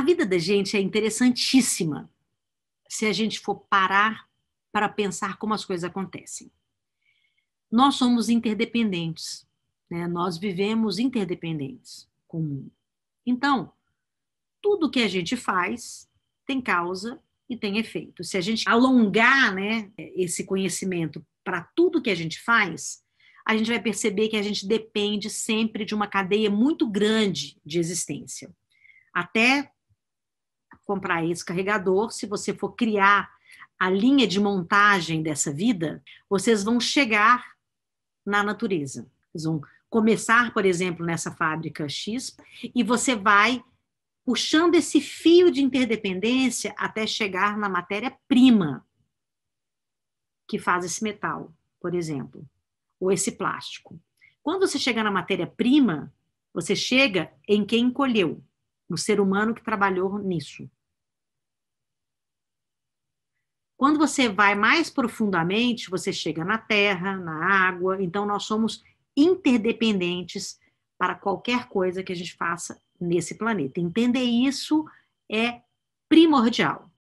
A vida da gente é interessantíssima se a gente for parar para pensar como as coisas acontecem. Nós somos interdependentes, né? nós vivemos interdependentes com o mundo. Então, tudo que a gente faz tem causa e tem efeito. Se a gente alongar né, esse conhecimento para tudo que a gente faz, a gente vai perceber que a gente depende sempre de uma cadeia muito grande de existência. Até comprar esse carregador, se você for criar a linha de montagem dessa vida, vocês vão chegar na natureza. Vocês vão começar, por exemplo, nessa fábrica X e você vai puxando esse fio de interdependência até chegar na matéria-prima que faz esse metal, por exemplo, ou esse plástico. Quando você chega na matéria-prima, você chega em quem colheu, no ser humano que trabalhou nisso. Quando você vai mais profundamente, você chega na terra, na água, então nós somos interdependentes para qualquer coisa que a gente faça nesse planeta. Entender isso é primordial.